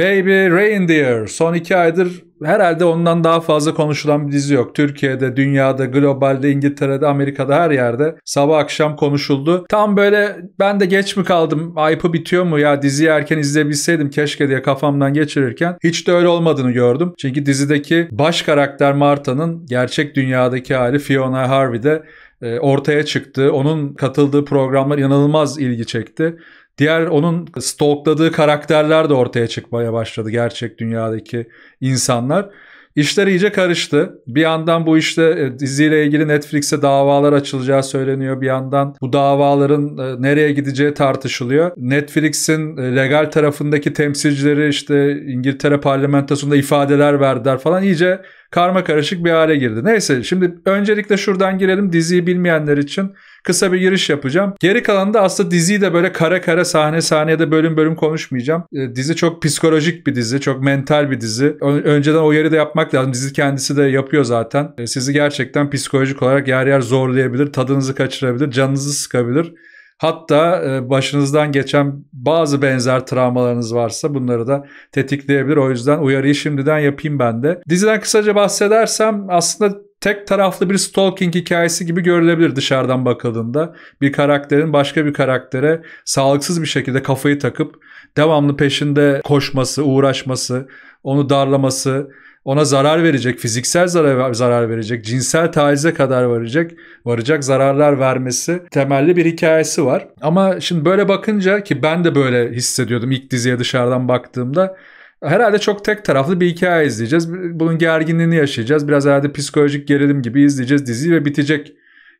Baby Reindeer. Son iki aydır herhalde ondan daha fazla konuşulan bir dizi yok. Türkiye'de, dünyada, globalde, İngiltere'de, Amerika'da her yerde sabah akşam konuşuldu. Tam böyle ben de geç mi kaldım, ayıpı bitiyor mu ya diziyi erken izleyebilseydim keşke diye kafamdan geçirirken hiç de öyle olmadığını gördüm. Çünkü dizideki baş karakter Marta'nın gerçek dünyadaki hali Fiona Harvey'de e, ortaya çıktı. Onun katıldığı programlar inanılmaz ilgi çekti. Diğer onun stalkladığı karakterler de ortaya çıkmaya başladı gerçek dünyadaki insanlar. İşler iyice karıştı. Bir yandan bu işte e, diziyle ilgili Netflix'e davalar açılacağı söyleniyor. Bir yandan bu davaların e, nereye gideceği tartışılıyor. Netflix'in e, legal tarafındaki temsilcileri işte İngiltere parlamentosunda ifadeler verdiler falan iyice karma karışık bir hale girdi. Neyse şimdi öncelikle şuradan girelim diziyi bilmeyenler için. Kısa bir giriş yapacağım. Geri kalanında aslında diziyi de böyle kare kare sahne sahne de bölüm bölüm konuşmayacağım. E, dizi çok psikolojik bir dizi. Çok mental bir dizi. Ö- önceden o yeri de yapmak lazım. Dizi kendisi de yapıyor zaten. E, sizi gerçekten psikolojik olarak yer yer zorlayabilir. Tadınızı kaçırabilir. Canınızı sıkabilir. Hatta e, başınızdan geçen bazı benzer travmalarınız varsa bunları da tetikleyebilir. O yüzden uyarıyı şimdiden yapayım ben de. Diziden kısaca bahsedersem aslında tek taraflı bir stalking hikayesi gibi görülebilir dışarıdan bakıldığında. Bir karakterin başka bir karaktere sağlıksız bir şekilde kafayı takıp devamlı peşinde koşması, uğraşması, onu darlaması, ona zarar verecek, fiziksel zarar, zarar verecek, cinsel tacize kadar varacak, varacak zararlar vermesi temelli bir hikayesi var. Ama şimdi böyle bakınca ki ben de böyle hissediyordum ilk diziye dışarıdan baktığımda Herhalde çok tek taraflı bir hikaye izleyeceğiz. Bunun gerginliğini yaşayacağız. Biraz herhalde psikolojik gerilim gibi izleyeceğiz diziyi ve bitecek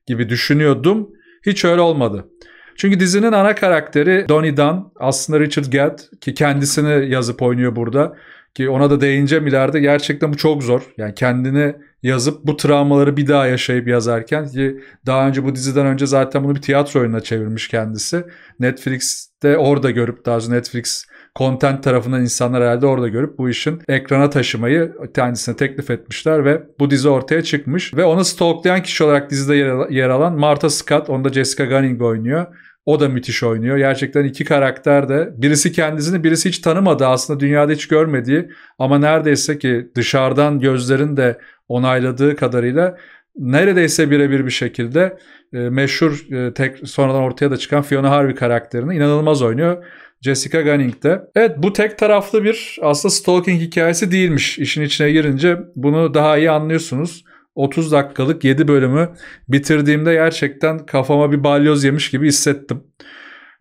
gibi düşünüyordum. Hiç öyle olmadı. Çünkü dizinin ana karakteri Donnie Dunn aslında Richard Gadd ki kendisini yazıp oynuyor burada. Ki ona da değineceğim ileride gerçekten bu çok zor. Yani kendini yazıp bu travmaları bir daha yaşayıp yazarken ki daha önce bu diziden önce zaten bunu bir tiyatro oyununa çevirmiş kendisi. Netflix'te orada görüp daha önce Netflix content tarafından insanlar herhalde orada görüp bu işin ekrana taşımayı kendisine teklif etmişler ve bu dizi ortaya çıkmış ve onu stalklayan kişi olarak dizide yer alan Martha Scott, onda Jessica Gunning oynuyor. O da müthiş oynuyor. Gerçekten iki karakter de birisi kendisini birisi hiç tanımadı aslında dünyada hiç görmediği ama neredeyse ki dışarıdan gözlerin de onayladığı kadarıyla neredeyse birebir bir şekilde e, meşhur e, tek sonradan ortaya da çıkan Fiona Harvey karakterini inanılmaz oynuyor. Jessica Gunning'de. Evet bu tek taraflı bir aslında stalking hikayesi değilmiş. İşin içine girince bunu daha iyi anlıyorsunuz. 30 dakikalık 7 bölümü bitirdiğimde gerçekten kafama bir balyoz yemiş gibi hissettim.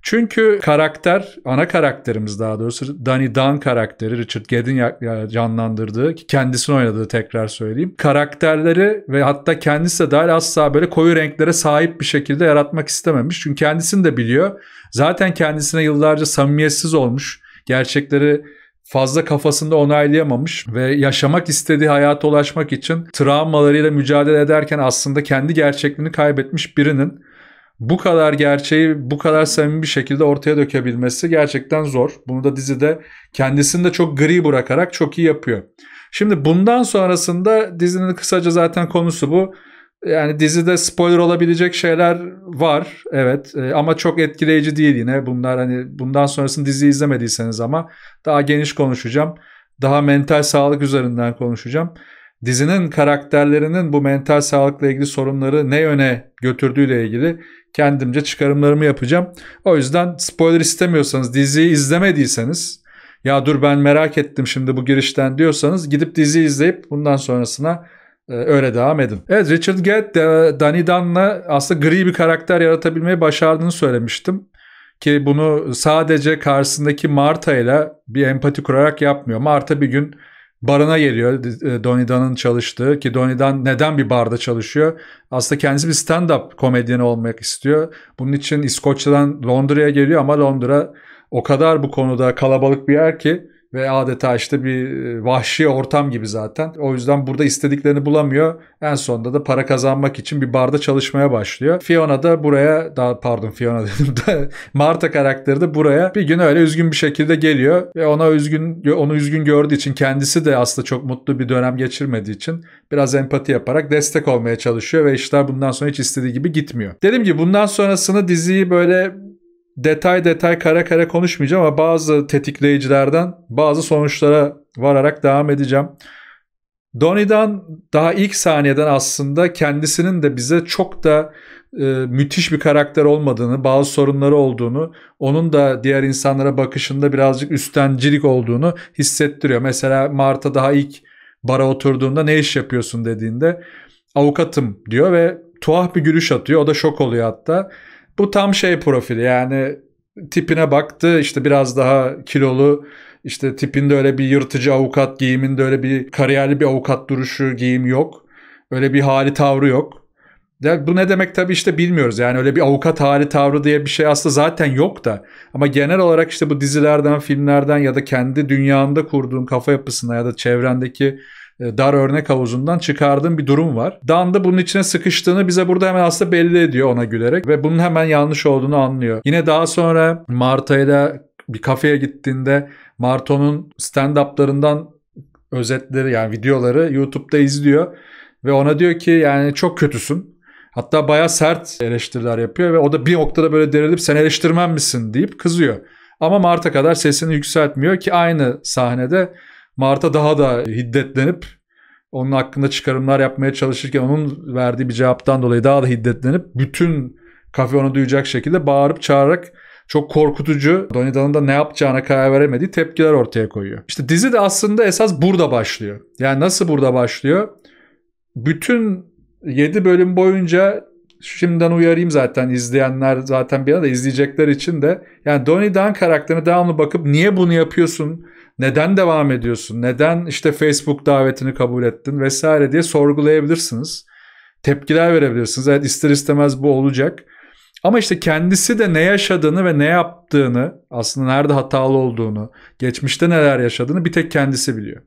Çünkü karakter, ana karakterimiz daha doğrusu Danny Dan karakteri Richard Gedd'in canlandırdığı, kendisini oynadığı tekrar söyleyeyim. Karakterleri ve hatta kendisi de dahil asla böyle koyu renklere sahip bir şekilde yaratmak istememiş. Çünkü kendisini de biliyor. Zaten kendisine yıllarca samimiyetsiz olmuş. Gerçekleri fazla kafasında onaylayamamış ve yaşamak istediği hayata ulaşmak için travmalarıyla mücadele ederken aslında kendi gerçekliğini kaybetmiş birinin bu kadar gerçeği bu kadar samimi bir şekilde ortaya dökebilmesi gerçekten zor. Bunu da dizide kendisini de çok gri bırakarak çok iyi yapıyor. Şimdi bundan sonrasında dizinin kısaca zaten konusu bu. Yani dizide spoiler olabilecek şeyler var evet e, ama çok etkileyici değil yine bunlar hani bundan sonrasını dizi izlemediyseniz ama daha geniş konuşacağım. Daha mental sağlık üzerinden konuşacağım dizinin karakterlerinin bu mental sağlıkla ilgili sorunları ne yöne götürdüğüyle ilgili kendimce çıkarımlarımı yapacağım. O yüzden spoiler istemiyorsanız, diziyi izlemediyseniz ya dur ben merak ettim şimdi bu girişten diyorsanız gidip diziyi izleyip bundan sonrasına e, öyle devam edin. Evet Richard Gere Danny Dun'la aslında gri bir karakter yaratabilmeyi başardığını söylemiştim. Ki bunu sadece karşısındaki Marta ile bir empati kurarak yapmıyor. Marta bir gün barına geliyor. E, Dan'ın çalıştığı ki Dan neden bir barda çalışıyor? Aslında kendisi bir stand-up komedyeni olmak istiyor. Bunun için İskoçya'dan Londra'ya geliyor ama Londra o kadar bu konuda kalabalık bir yer ki ve adeta işte bir e, vahşi ortam gibi zaten. O yüzden burada istediklerini bulamıyor. En sonunda da para kazanmak için bir barda çalışmaya başlıyor. Fiona da buraya daha pardon Fiona dedim de Marta karakteri de buraya bir gün öyle üzgün bir şekilde geliyor ve ona üzgün onu üzgün gördüğü için kendisi de aslında çok mutlu bir dönem geçirmediği için biraz empati yaparak destek olmaya çalışıyor ve işler bundan sonra hiç istediği gibi gitmiyor. Dedim ki bundan sonrasını diziyi böyle detay detay kare kare konuşmayacağım ama bazı tetikleyicilerden bazı sonuçlara vararak devam edeceğim. Donnie'den daha ilk saniyeden aslında kendisinin de bize çok da e, müthiş bir karakter olmadığını, bazı sorunları olduğunu, onun da diğer insanlara bakışında birazcık üstencilik olduğunu hissettiriyor. Mesela Marta daha ilk bara oturduğunda ne iş yapıyorsun dediğinde avukatım diyor ve tuhaf bir gülüş atıyor. O da şok oluyor hatta. Bu tam şey profili yani tipine baktı işte biraz daha kilolu işte tipinde öyle bir yırtıcı avukat giyiminde öyle bir kariyerli bir avukat duruşu giyim yok. Öyle bir hali tavrı yok. Ya bu ne demek tabii işte bilmiyoruz. Yani öyle bir avukat hali tavrı diye bir şey aslında zaten yok da. Ama genel olarak işte bu dizilerden, filmlerden ya da kendi dünyanda kurduğun kafa yapısına ya da çevrendeki e, dar örnek havuzundan çıkardığım bir durum var. Dan da bunun içine sıkıştığını bize burada hemen aslında belli ediyor ona gülerek ve bunun hemen yanlış olduğunu anlıyor. Yine daha sonra Marta ile bir kafeye gittiğinde Marto'nun stand-up'larından özetleri yani videoları YouTube'da izliyor ve ona diyor ki yani çok kötüsün. Hatta baya sert eleştiriler yapıyor ve o da bir noktada böyle derilip sen eleştirmen misin deyip kızıyor. Ama Mart'a kadar sesini yükseltmiyor ki aynı sahnede Mart'a daha da hiddetlenip onun hakkında çıkarımlar yapmaya çalışırken onun verdiği bir cevaptan dolayı daha da hiddetlenip bütün kafe onu duyacak şekilde bağırıp çağırarak çok korkutucu Donnie'nin da ne yapacağına karar veremediği tepkiler ortaya koyuyor. İşte dizi de aslında esas burada başlıyor. Yani nasıl burada başlıyor? Bütün 7 bölüm boyunca şimdiden uyarayım zaten izleyenler zaten bir anda izleyecekler için de yani Donnie Dan karakterine devamlı bakıp niye bunu yapıyorsun? neden devam ediyorsun? Neden işte Facebook davetini kabul ettin vesaire diye sorgulayabilirsiniz. Tepkiler verebilirsiniz. Evet ister istemez bu olacak. Ama işte kendisi de ne yaşadığını ve ne yaptığını, aslında nerede hatalı olduğunu, geçmişte neler yaşadığını bir tek kendisi biliyor.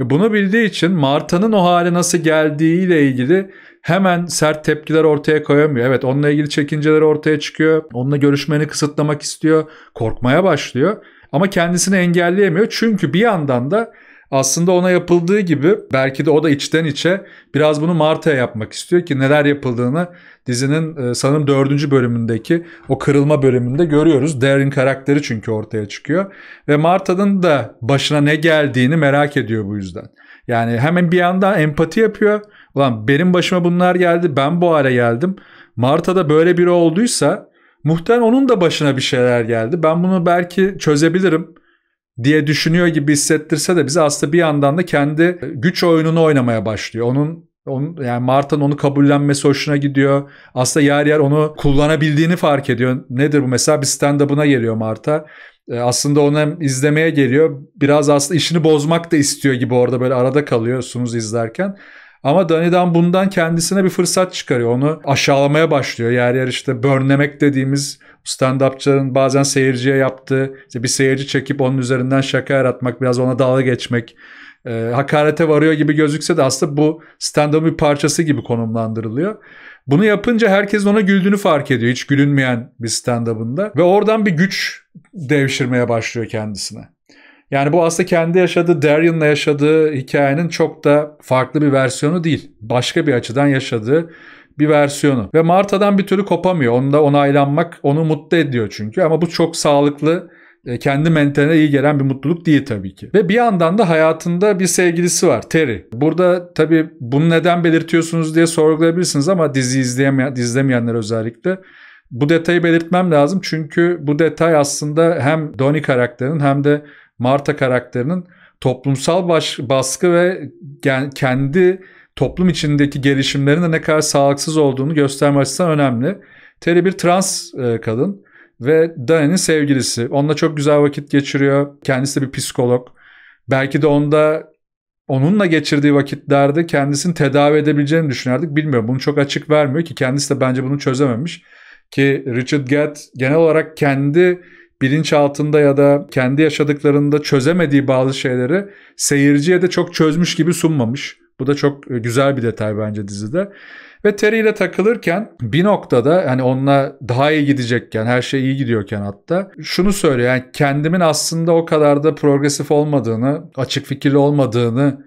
Ve bunu bildiği için Marta'nın o hale nasıl geldiğiyle ilgili hemen sert tepkiler ortaya koyamıyor. Evet onunla ilgili çekinceler ortaya çıkıyor. Onunla görüşmeni kısıtlamak istiyor. Korkmaya başlıyor. Ama kendisini engelleyemiyor. Çünkü bir yandan da aslında ona yapıldığı gibi belki de o da içten içe biraz bunu Marta'ya yapmak istiyor ki neler yapıldığını dizinin e, sanırım dördüncü bölümündeki o kırılma bölümünde görüyoruz. Darren karakteri çünkü ortaya çıkıyor ve Marta'nın da başına ne geldiğini merak ediyor bu yüzden. Yani hemen bir yandan empati yapıyor. Ulan benim başıma bunlar geldi ben bu hale geldim. Marta da böyle biri olduysa Muhtemelen onun da başına bir şeyler geldi. Ben bunu belki çözebilirim diye düşünüyor gibi hissettirse de bize aslında bir yandan da kendi güç oyununu oynamaya başlıyor. Onun onun, yani Mart'ın onu kabullenmesi hoşuna gidiyor. Aslında yer yer onu kullanabildiğini fark ediyor. Nedir bu? Mesela bir stand-up'ına geliyor Mart'a. E, aslında onu hem izlemeye geliyor. Biraz aslında işini bozmak da istiyor gibi orada böyle arada kalıyorsunuz izlerken. Ama Dani'den bundan kendisine bir fırsat çıkarıyor. Onu aşağılamaya başlıyor. Yer yer işte börnlemek dediğimiz stand-upçıların bazen seyirciye yaptığı işte bir seyirci çekip onun üzerinden şaka yaratmak, biraz ona dalga geçmek e, hakarete varıyor gibi gözükse de aslında bu stand-up'ın bir parçası gibi konumlandırılıyor. Bunu yapınca herkes ona güldüğünü fark ediyor. Hiç gülünmeyen bir stand-up'ında. Ve oradan bir güç devşirmeye başlıyor kendisine. Yani bu aslında kendi yaşadığı, Darian'la yaşadığı hikayenin çok da farklı bir versiyonu değil. Başka bir açıdan yaşadığı bir versiyonu. Ve Marta'dan bir türlü kopamıyor. Onda onaylanmak onu mutlu ediyor çünkü. Ama bu çok sağlıklı e, kendi mentaline iyi gelen bir mutluluk değil tabii ki. Ve bir yandan da hayatında bir sevgilisi var Terry. Burada tabii bunu neden belirtiyorsunuz diye sorgulayabilirsiniz ama dizi izleyemeyen, izlemeyenler özellikle bu detayı belirtmem lazım. Çünkü bu detay aslında hem Donnie karakterinin hem de Marta karakterinin toplumsal baş, baskı ve kendi toplum içindeki gelişimlerin de ne kadar sağlıksız olduğunu gösterme açısından önemli. Terry bir trans e, kadın ve Dana'nın sevgilisi. Onunla çok güzel vakit geçiriyor. Kendisi de bir psikolog. Belki de onda onunla geçirdiği vakitlerde kendisini tedavi edebileceğini düşünerdik. Bilmiyorum bunu çok açık vermiyor ki kendisi de bence bunu çözememiş. Ki Richard Gadd genel olarak kendi bilinç altında ya da kendi yaşadıklarında çözemediği bazı şeyleri seyirciye de çok çözmüş gibi sunmamış. Bu da çok e, güzel bir detay bence dizide. Ve Terry ile takılırken bir noktada yani onunla daha iyi gidecekken, her şey iyi gidiyorken hatta şunu söylüyor. Yani kendimin aslında o kadar da progresif olmadığını, açık fikirli olmadığını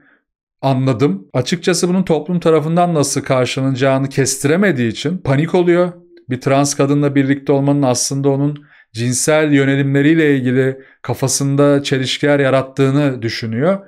anladım. Açıkçası bunun toplum tarafından nasıl karşılanacağını kestiremediği için panik oluyor. Bir trans kadınla birlikte olmanın aslında onun cinsel yönelimleriyle ilgili kafasında çelişkiler yarattığını düşünüyor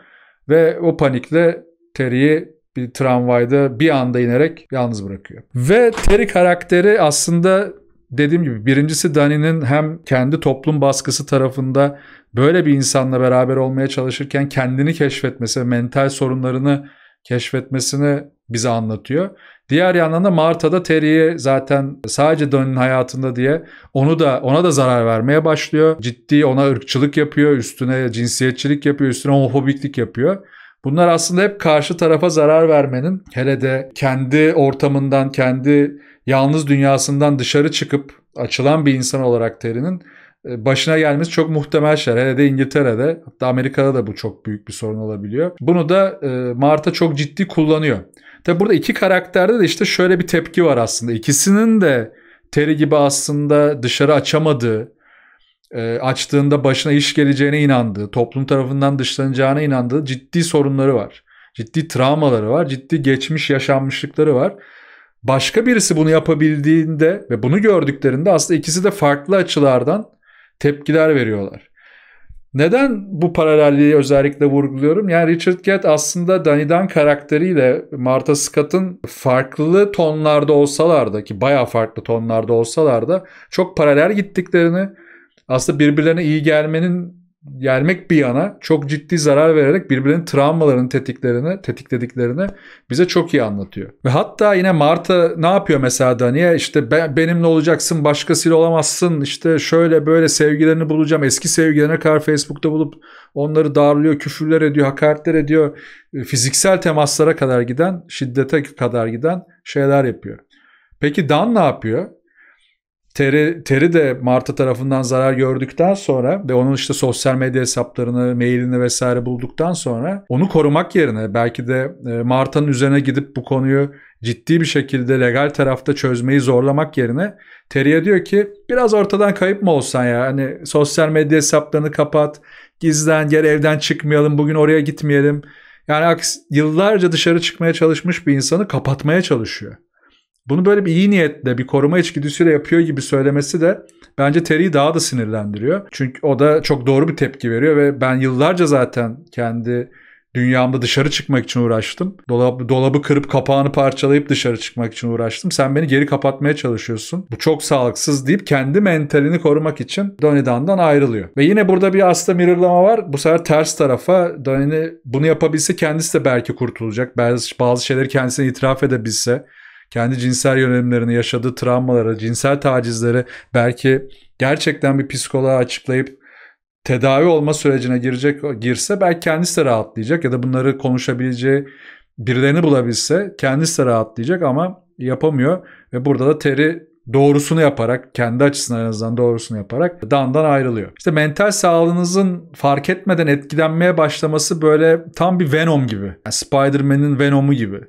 ve o panikle Terry'i bir tramvayda bir anda inerek yalnız bırakıyor. Ve Terry karakteri aslında dediğim gibi birincisi Dani'nin hem kendi toplum baskısı tarafında böyle bir insanla beraber olmaya çalışırken kendini keşfetmesi, mental sorunlarını keşfetmesini bize anlatıyor. Diğer yandan da Marta'da Terry'e zaten sadece Donnie'nin hayatında diye onu da ona da zarar vermeye başlıyor. Ciddi ona ırkçılık yapıyor, üstüne cinsiyetçilik yapıyor, üstüne homofobiklik yapıyor. Bunlar aslında hep karşı tarafa zarar vermenin hele de kendi ortamından, kendi yalnız dünyasından dışarı çıkıp açılan bir insan olarak Terry'nin e, başına gelmesi çok muhtemel şeyler. Hele de İngiltere'de hatta Amerika'da da bu çok büyük bir sorun olabiliyor. Bunu da e, Marta çok ciddi kullanıyor. Tabi burada iki karakterde de işte şöyle bir tepki var aslında. İkisinin de Terry gibi aslında dışarı açamadığı, e, açtığında başına iş geleceğine inandığı, toplum tarafından dışlanacağına inandığı ciddi sorunları var. Ciddi travmaları var, ciddi geçmiş yaşanmışlıkları var. Başka birisi bunu yapabildiğinde ve bunu gördüklerinde aslında ikisi de farklı açılardan tepkiler veriyorlar. Neden bu paralelliği özellikle vurguluyorum? Yani Richard Gett aslında Danny Dan karakteriyle Martha Scott'ın farklı tonlarda olsalar da ki bayağı farklı tonlarda olsalar da çok paralel gittiklerini aslında birbirlerine iyi gelmenin yermek bir yana çok ciddi zarar vererek birbirinin travmalarını tetiklerini, tetiklediklerini bize çok iyi anlatıyor. Ve hatta yine Marta ne yapıyor mesela Dani'ye? işte ben, benimle olacaksın, başkasıyla olamazsın. işte şöyle böyle sevgilerini bulacağım. Eski sevgilerine kadar Facebook'ta bulup onları darlıyor, küfürler ediyor, hakaretler ediyor. E, fiziksel temaslara kadar giden, şiddete kadar giden şeyler yapıyor. Peki Dan ne yapıyor? Terry, Terry de Marta tarafından zarar gördükten sonra ve onun işte sosyal medya hesaplarını, mailini vesaire bulduktan sonra onu korumak yerine belki de e, Marta'nın üzerine gidip bu konuyu ciddi bir şekilde legal tarafta çözmeyi zorlamak yerine Terry'e diyor ki biraz ortadan kayıp mı olsan ya hani sosyal medya hesaplarını kapat, gizlen gel evden çıkmayalım, bugün oraya gitmeyelim. Yani yıllarca dışarı çıkmaya çalışmış bir insanı kapatmaya çalışıyor. Bunu böyle bir iyi niyetle bir koruma içgüdüsüyle yapıyor gibi söylemesi de bence Terry'i daha da sinirlendiriyor. Çünkü o da çok doğru bir tepki veriyor ve ben yıllarca zaten kendi dünyamda dışarı çıkmak için uğraştım. Dolabı, dolabı kırıp kapağını parçalayıp dışarı çıkmak için uğraştım. Sen beni geri kapatmaya çalışıyorsun. Bu çok sağlıksız deyip kendi mentalini korumak için Donnie Dunn'dan ayrılıyor. Ve yine burada bir aslında mirrorlama var. Bu sefer ters tarafa Donnie bunu yapabilse kendisi de belki kurtulacak. Bazı, bazı şeyleri kendisine itiraf edebilse kendi cinsel yönelimlerini yaşadığı travmalara, cinsel tacizlere belki gerçekten bir psikoloğa açıklayıp tedavi olma sürecine girecek girse belki kendisi de rahatlayacak ya da bunları konuşabileceği birilerini bulabilse kendisi de rahatlayacak ama yapamıyor ve burada da teri doğrusunu yaparak kendi açısından en azından doğrusunu yaparak dandan ayrılıyor. İşte mental sağlığınızın fark etmeden etkilenmeye başlaması böyle tam bir Venom gibi. Yani Spider-Man'in Venom'u gibi.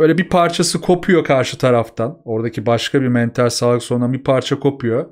Böyle bir parçası kopuyor karşı taraftan. Oradaki başka bir mental sağlık sorunundan bir parça kopuyor.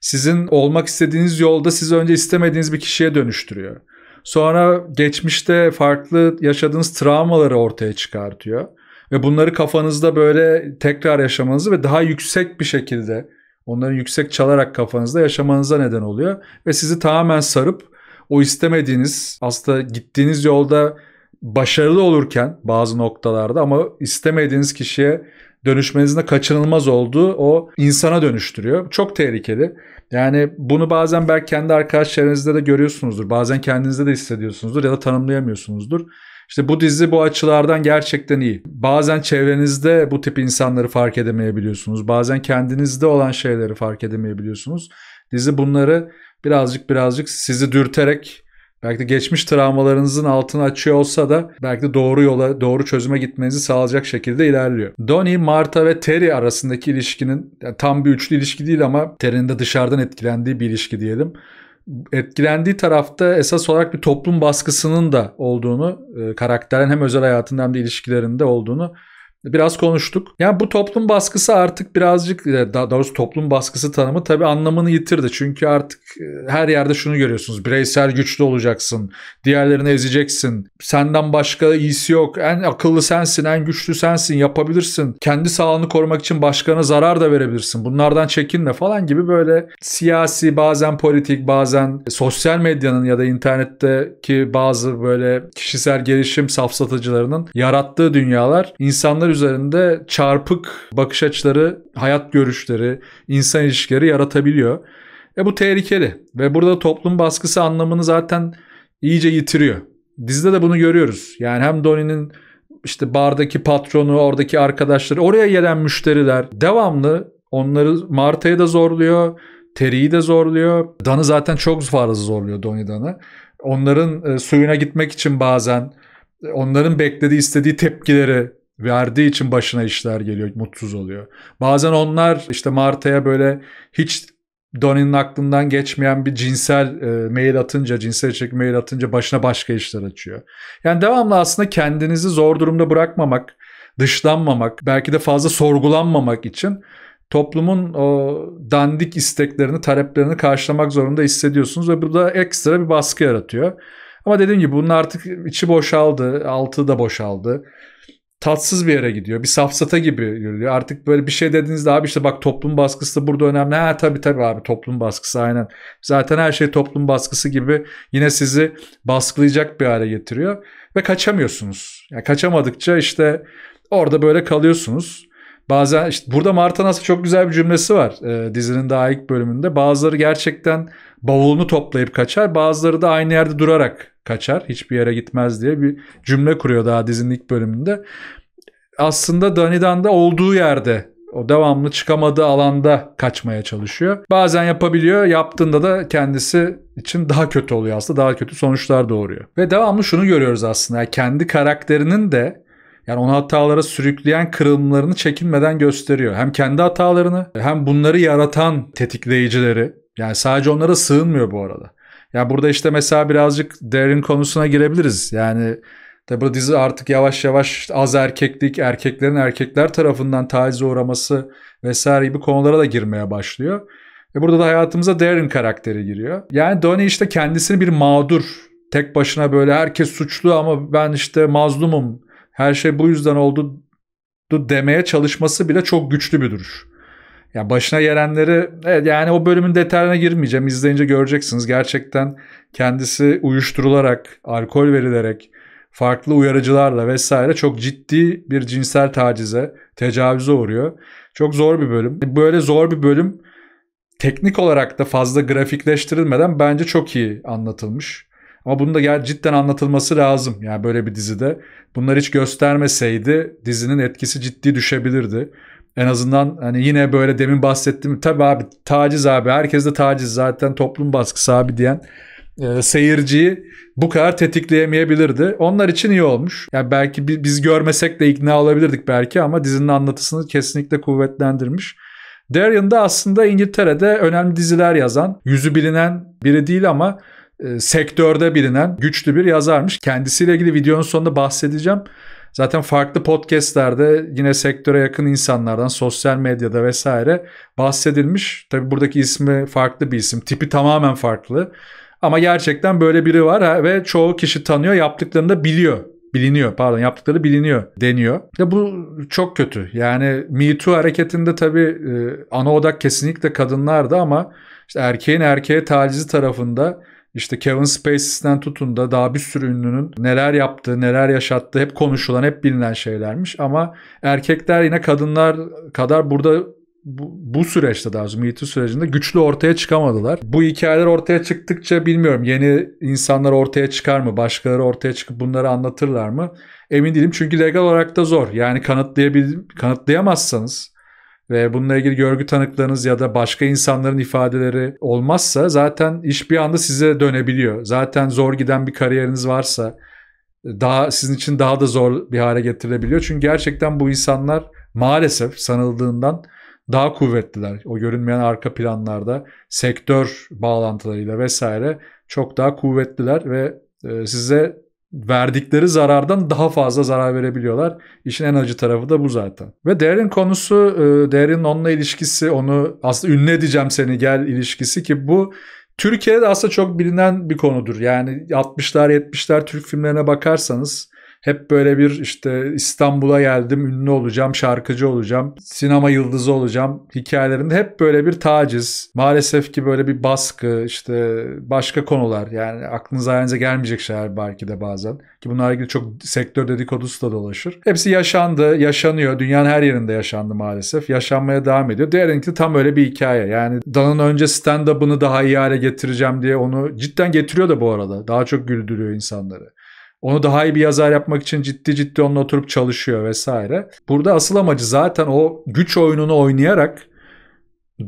Sizin olmak istediğiniz yolda sizi önce istemediğiniz bir kişiye dönüştürüyor. Sonra geçmişte farklı yaşadığınız travmaları ortaya çıkartıyor. Ve bunları kafanızda böyle tekrar yaşamanızı ve daha yüksek bir şekilde onları yüksek çalarak kafanızda yaşamanıza neden oluyor. Ve sizi tamamen sarıp o istemediğiniz aslında gittiğiniz yolda başarılı olurken bazı noktalarda ama istemediğiniz kişiye dönüşmenizin de kaçınılmaz olduğu o insana dönüştürüyor. Çok tehlikeli. Yani bunu bazen belki kendi arkadaş çevrenizde de görüyorsunuzdur. Bazen kendinizde de hissediyorsunuzdur ya da tanımlayamıyorsunuzdur. İşte bu dizi bu açılardan gerçekten iyi. Bazen çevrenizde bu tip insanları fark edemeyebiliyorsunuz. Bazen kendinizde olan şeyleri fark edemeyebiliyorsunuz. Dizi bunları birazcık birazcık sizi dürterek Belki de geçmiş travmalarınızın altını açıyor olsa da belki de doğru yola, doğru çözüme gitmenizi sağlayacak şekilde ilerliyor. Donnie, Marta ve Terry arasındaki ilişkinin yani tam bir üçlü ilişki değil ama Terry'nin de dışarıdan etkilendiği bir ilişki diyelim etkilendiği tarafta esas olarak bir toplum baskısının da olduğunu, e, karakterin hem özel hayatında hem de ilişkilerinde olduğunu biraz konuştuk. Yani bu toplum baskısı artık birazcık e, daha doğrusu toplum baskısı tanımı tabii anlamını yitirdi. Çünkü artık e, her yerde şunu görüyorsunuz. Bireysel güçlü olacaksın. Diğerlerini ezeceksin. Senden başka iyisi yok. En akıllı sensin, en güçlü sensin. Yapabilirsin. Kendi sağlığını korumak için başkana zarar da verebilirsin. Bunlardan çekinme falan gibi böyle siyasi, bazen politik, bazen sosyal medyanın ya da internetteki bazı böyle kişisel gelişim safsatıcılarının yarattığı dünyalar insanları üzerinde çarpık bakış açıları, hayat görüşleri, insan ilişkileri yaratabiliyor. E bu tehlikeli ve burada toplum baskısı anlamını zaten iyice yitiriyor. Dizide de bunu görüyoruz. Yani hem Donnie'nin işte bardaki patronu, oradaki arkadaşları, oraya gelen müşteriler devamlı onları Marta'yı da zorluyor, Terry'yi de zorluyor. Dan'ı zaten çok fazla zorluyor Donnie Dan'ı. Onların e, suyuna gitmek için bazen e, onların beklediği istediği tepkileri verdiği için başına işler geliyor, mutsuz oluyor. Bazen onlar işte Marta'ya böyle hiç Donnie'nin aklından geçmeyen bir cinsel e, mail atınca, cinsel içerik mail atınca başına başka işler açıyor. Yani devamlı aslında kendinizi zor durumda bırakmamak, dışlanmamak, belki de fazla sorgulanmamak için toplumun o dandik isteklerini, taleplerini karşılamak zorunda hissediyorsunuz ve bu da ekstra bir baskı yaratıyor. Ama dediğim gibi bunun artık içi boşaldı, altı da boşaldı tatsız bir yere gidiyor. Bir safsata gibi yürüyor. Artık böyle bir şey dediğinizde abi işte bak toplum baskısı da burada önemli. Ha tabii tabii abi toplum baskısı aynen. Zaten her şey toplum baskısı gibi yine sizi baskılayacak bir hale getiriyor. Ve kaçamıyorsunuz. Yani kaçamadıkça işte orada böyle kalıyorsunuz. Bazen işte burada Marta nasıl çok güzel bir cümlesi var e, dizinin daha ilk bölümünde. Bazıları gerçekten bavulunu toplayıp kaçar. Bazıları da aynı yerde durarak kaçar, hiçbir yere gitmez diye bir cümle kuruyor daha dizinin ilk bölümünde. Aslında Dani'dan da olduğu yerde o devamlı çıkamadığı alanda kaçmaya çalışıyor. Bazen yapabiliyor. Yaptığında da kendisi için daha kötü oluyor aslında. Daha kötü sonuçlar doğuruyor. Ve devamlı şunu görüyoruz aslında. Yani kendi karakterinin de yani onu hatalara sürükleyen kırılımlarını çekinmeden gösteriyor. Hem kendi hatalarını hem bunları yaratan tetikleyicileri. Yani sadece onlara sığınmıyor bu arada. Ya burada işte mesela birazcık derin konusuna girebiliriz. Yani tabi bu dizi artık yavaş yavaş az erkeklik, erkeklerin erkekler tarafından tacize uğraması vesaire gibi konulara da girmeye başlıyor. Ve burada da hayatımıza Darren karakteri giriyor. Yani Donnie işte kendisini bir mağdur, tek başına böyle herkes suçlu ama ben işte mazlumum, her şey bu yüzden oldu demeye çalışması bile çok güçlü bir duruş. Ya başına gelenleri evet yani o bölümün detaylarına girmeyeceğim. İzleyince göreceksiniz. Gerçekten kendisi uyuşturularak, alkol verilerek, farklı uyarıcılarla vesaire çok ciddi bir cinsel tacize, tecavüze uğruyor. Çok zor bir bölüm. Böyle zor bir bölüm teknik olarak da fazla grafikleştirilmeden bence çok iyi anlatılmış. Ama bunu da cidden anlatılması lazım. Yani böyle bir dizide. bunlar hiç göstermeseydi dizinin etkisi ciddi düşebilirdi. En azından hani yine böyle demin bahsettiğim tabi abi taciz abi herkes de taciz zaten toplum baskısı abi diyen e, seyirciyi bu kadar tetikleyemeyebilirdi. Onlar için iyi olmuş. Yani belki biz görmesek de ikna olabilirdik belki ama dizinin anlatısını kesinlikle kuvvetlendirmiş. Darian da aslında İngiltere'de önemli diziler yazan, yüzü bilinen biri değil ama e, sektörde bilinen güçlü bir yazarmış. Kendisiyle ilgili videonun sonunda bahsedeceğim. Zaten farklı podcastlerde yine sektöre yakın insanlardan sosyal medyada vesaire bahsedilmiş. Tabi buradaki ismi farklı bir isim. Tipi tamamen farklı. Ama gerçekten böyle biri var ve çoğu kişi tanıyor. Yaptıklarını da biliyor biliniyor pardon yaptıkları biliniyor deniyor. Ya bu çok kötü. Yani Me Too hareketinde tabii e, ana odak kesinlikle kadınlardı ama işte erkeğin erkeğe tacizi tarafında işte Kevin Spacey'den tutun da daha bir sürü ünlünün neler yaptığı, neler yaşattığı hep konuşulan, hep bilinen şeylermiş. Ama erkekler yine kadınlar kadar burada bu, bu süreçte daha doğrusu Me sürecinde güçlü ortaya çıkamadılar. Bu hikayeler ortaya çıktıkça bilmiyorum yeni insanlar ortaya çıkar mı? Başkaları ortaya çıkıp bunları anlatırlar mı? Emin değilim çünkü legal olarak da zor. Yani kanıtlayabil kanıtlayamazsanız ve bununla ilgili görgü tanıklarınız ya da başka insanların ifadeleri olmazsa zaten iş bir anda size dönebiliyor. Zaten zor giden bir kariyeriniz varsa daha sizin için daha da zor bir hale getirilebiliyor. Çünkü gerçekten bu insanlar maalesef sanıldığından daha kuvvetliler. O görünmeyen arka planlarda sektör bağlantılarıyla vesaire çok daha kuvvetliler ve e, size verdikleri zarardan daha fazla zarar verebiliyorlar. İşin en acı tarafı da bu zaten. Ve derin konusu, e, Darren'in onunla ilişkisi, onu aslında ünlü edeceğim seni gel ilişkisi ki bu Türkiye'de aslında çok bilinen bir konudur. Yani 60'lar 70'ler Türk filmlerine bakarsanız hep böyle bir işte İstanbul'a geldim, ünlü olacağım, şarkıcı olacağım, sinema yıldızı olacağım hikayelerinde hep böyle bir taciz. Maalesef ki böyle bir baskı, işte başka konular yani aklınıza ayağınıza gelmeyecek şeyler belki de bazen. Ki bunlarla ilgili çok sektör dedikodusu da dolaşır. Hepsi yaşandı, yaşanıyor. Dünyanın her yerinde yaşandı maalesef. Yaşanmaya devam ediyor. Derrington tam öyle bir hikaye. Yani Dan'ın önce stand-up'ını daha iyi hale getireceğim diye onu cidden getiriyor da bu arada. Daha çok güldürüyor insanları. Onu daha iyi bir yazar yapmak için ciddi ciddi onunla oturup çalışıyor vesaire. Burada asıl amacı zaten o güç oyununu oynayarak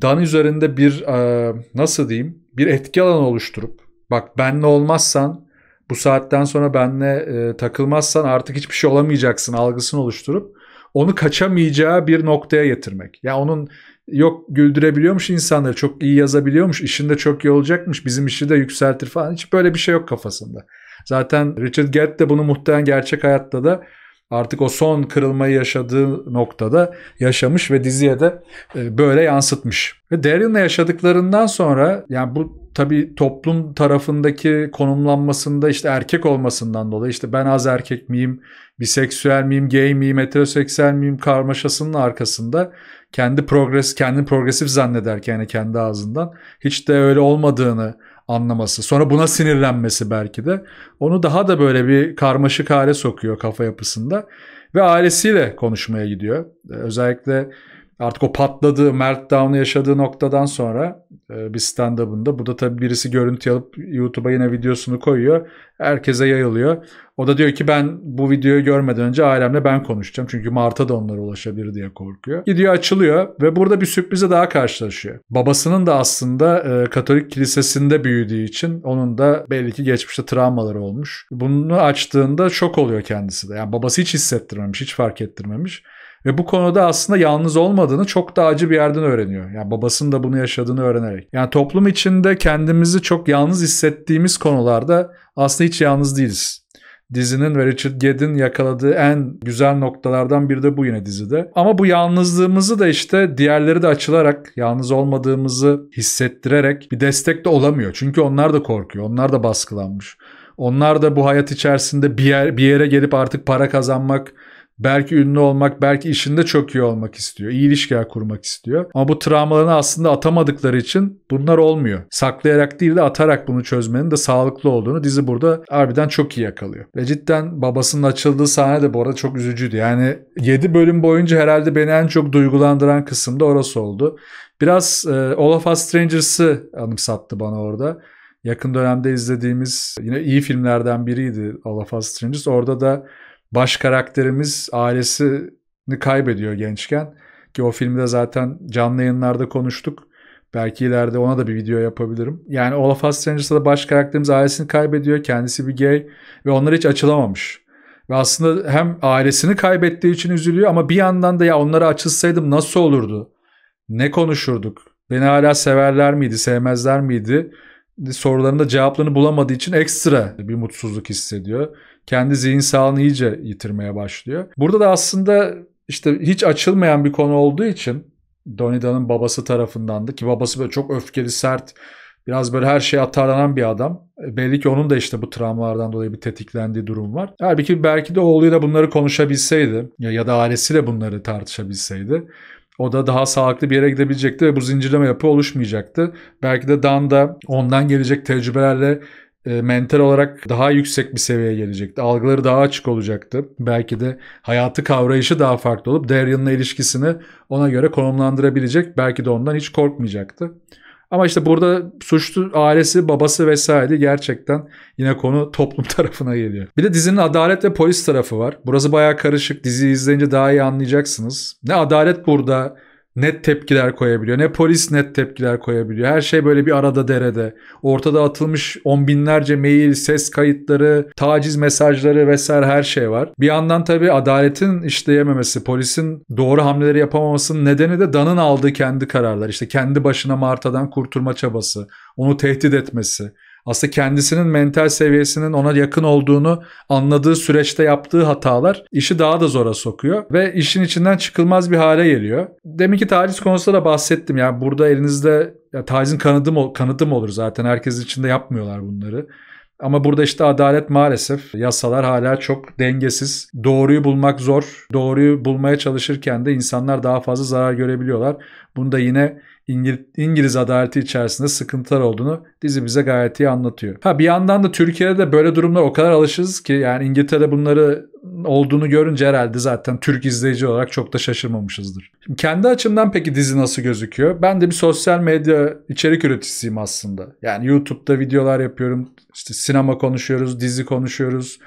Dan üzerinde bir e, nasıl diyeyim bir etki alanı oluşturup bak benle olmazsan bu saatten sonra benle e, takılmazsan artık hiçbir şey olamayacaksın algısını oluşturup onu kaçamayacağı bir noktaya getirmek. Ya yani onun yok güldürebiliyormuş insanları çok iyi yazabiliyormuş işinde çok iyi olacakmış bizim işi de yükseltir falan hiç böyle bir şey yok kafasında. Zaten Richard Gere de bunu muhtemelen gerçek hayatta da artık o son kırılmayı yaşadığı noktada yaşamış ve diziye de e, böyle yansıtmış. Ve Daryl'la yaşadıklarından sonra yani bu tabii toplum tarafındaki konumlanmasında işte erkek olmasından dolayı işte ben az erkek miyim, biseksüel miyim, gay miyim, heteroseksüel miyim karmaşasının arkasında kendi progres, kendi progresif zannederken yani kendi ağzından hiç de öyle olmadığını anlaması. Sonra buna sinirlenmesi belki de. Onu daha da böyle bir karmaşık hale sokuyor kafa yapısında. Ve ailesiyle konuşmaya gidiyor. Ee, özellikle artık o patladığı meltdown'u yaşadığı noktadan sonra e, bir stand-up'ında burada tabii birisi görüntü alıp YouTube'a yine videosunu koyuyor. Herkese yayılıyor. O da diyor ki ben bu videoyu görmeden önce ailemle ben konuşacağım. Çünkü Mart'a da onlara ulaşabilir diye korkuyor. Gidiyor açılıyor ve burada bir sürprize daha karşılaşıyor. Babasının da aslında e, Katolik kilisesinde büyüdüğü için onun da belli ki geçmişte travmaları olmuş. Bunu açtığında şok oluyor kendisi de. Yani babası hiç hissettirmemiş, hiç fark ettirmemiş. Ve bu konuda aslında yalnız olmadığını çok da acı bir yerden öğreniyor. Yani babasının da bunu yaşadığını öğrenerek. Yani toplum içinde kendimizi çok yalnız hissettiğimiz konularda aslında hiç yalnız değiliz. Dizinin ve Richard Gedd'in yakaladığı en güzel noktalardan biri de bu yine dizide. Ama bu yalnızlığımızı da işte diğerleri de açılarak, yalnız olmadığımızı hissettirerek bir destek de olamıyor. Çünkü onlar da korkuyor, onlar da baskılanmış. Onlar da bu hayat içerisinde bir yer bir yere gelip artık para kazanmak, Belki ünlü olmak, belki işinde çok iyi olmak istiyor. iyi ilişkiler kurmak istiyor. Ama bu travmalarını aslında atamadıkları için bunlar olmuyor. Saklayarak değil de atarak bunu çözmenin de sağlıklı olduğunu dizi burada harbiden çok iyi yakalıyor. Ve cidden babasının açıldığı sahne de bu arada çok üzücüydü. Yani 7 bölüm boyunca herhalde beni en çok duygulandıran kısım da orası oldu. Biraz e, All of Us Strangers'ı anımsattı bana orada yakın dönemde izlediğimiz yine iyi filmlerden biriydi All of Us Strangers. Orada da baş karakterimiz ailesini kaybediyor gençken. Ki o filmde zaten canlı yayınlarda konuştuk. Belki ileride ona da bir video yapabilirim. Yani Olaf Astrangers'da da baş karakterimiz ailesini kaybediyor. Kendisi bir gay ve onlar hiç açılamamış. Ve aslında hem ailesini kaybettiği için üzülüyor ama bir yandan da ya onlara açılsaydım nasıl olurdu? Ne konuşurduk? Beni hala severler miydi, sevmezler miydi? Sorularında cevaplarını bulamadığı için ekstra bir mutsuzluk hissediyor kendi zihin sağlığını iyice yitirmeye başlıyor. Burada da aslında işte hiç açılmayan bir konu olduğu için Donida'nın babası tarafından da ki babası böyle çok öfkeli, sert, biraz böyle her şeye atarlanan bir adam. E, belli ki onun da işte bu travmalardan dolayı bir tetiklendiği durum var. Halbuki belki de oğluyla bunları konuşabilseydi ya, ya da ailesiyle bunları tartışabilseydi o da daha sağlıklı bir yere gidebilecekti ve bu zincirleme yapı oluşmayacaktı. Belki de Dan da ondan gelecek tecrübelerle e, mental olarak daha yüksek bir seviyeye gelecekti. Algıları daha açık olacaktı. Belki de hayatı kavrayışı daha farklı olup Darian'la ilişkisini ona göre konumlandırabilecek. Belki de ondan hiç korkmayacaktı. Ama işte burada suçlu ailesi, babası vesaire gerçekten yine konu toplum tarafına geliyor. Bir de dizinin adalet ve polis tarafı var. Burası bayağı karışık. Dizi izleyince daha iyi anlayacaksınız. Ne adalet burada net tepkiler koyabiliyor. Ne polis net tepkiler koyabiliyor. Her şey böyle bir arada derede. Ortada atılmış on binlerce mail, ses kayıtları, taciz mesajları vesaire her şey var. Bir yandan tabii adaletin işleyememesi, polisin doğru hamleleri yapamamasının nedeni de Dan'ın aldığı kendi kararlar. İşte kendi başına Marta'dan kurtulma çabası, onu tehdit etmesi aslında kendisinin mental seviyesinin ona yakın olduğunu anladığı süreçte yaptığı hatalar işi daha da zora sokuyor ve işin içinden çıkılmaz bir hale geliyor. Demin ki taciz konusunda da bahsettim. Yani burada elinizde ya tacizin kanıtı mı, kanıtı mı olur zaten. Herkesin içinde yapmıyorlar bunları. Ama burada işte adalet maalesef yasalar hala çok dengesiz. Doğruyu bulmak zor. Doğruyu bulmaya çalışırken de insanlar daha fazla zarar görebiliyorlar. Bunu da yine İngil İngiliz adaleti içerisinde sıkıntılar olduğunu dizi bize gayet iyi anlatıyor. Ha bir yandan da Türkiye'de de böyle durumlar o kadar alışız ki yani İngiltere'de bunları olduğunu görünce herhalde zaten Türk izleyici olarak çok da şaşırmamışızdır. Şimdi kendi açımdan peki dizi nasıl gözüküyor? Ben de bir sosyal medya içerik üreticisiyim aslında. Yani YouTube'da videolar yapıyorum. İşte sinema konuşuyoruz, dizi konuşuyoruz.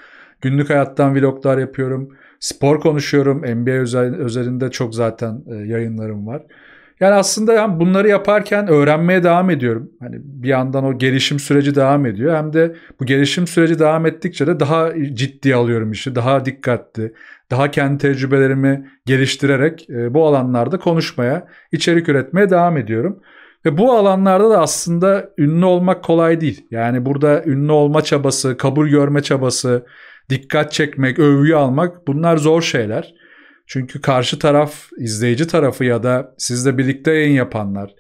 Günlük hayattan vloglar yapıyorum. Spor konuşuyorum. NBA özelinde çok zaten e, yayınlarım var. Yani aslında hem bunları yaparken öğrenmeye devam ediyorum. Hani bir yandan o gelişim süreci devam ediyor. Hem de bu gelişim süreci devam ettikçe de daha ciddi alıyorum işi. Daha dikkatli, daha kendi tecrübelerimi geliştirerek e, bu alanlarda konuşmaya, içerik üretmeye devam ediyorum. Ve bu alanlarda da aslında ünlü olmak kolay değil. Yani burada ünlü olma çabası, kabul görme çabası, dikkat çekmek, övgü almak bunlar zor şeyler. Çünkü karşı taraf, izleyici tarafı ya da sizle birlikte yayın yapanlar,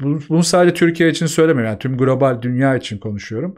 bunu, sadece Türkiye için söylemiyorum. Yani tüm global dünya için konuşuyorum.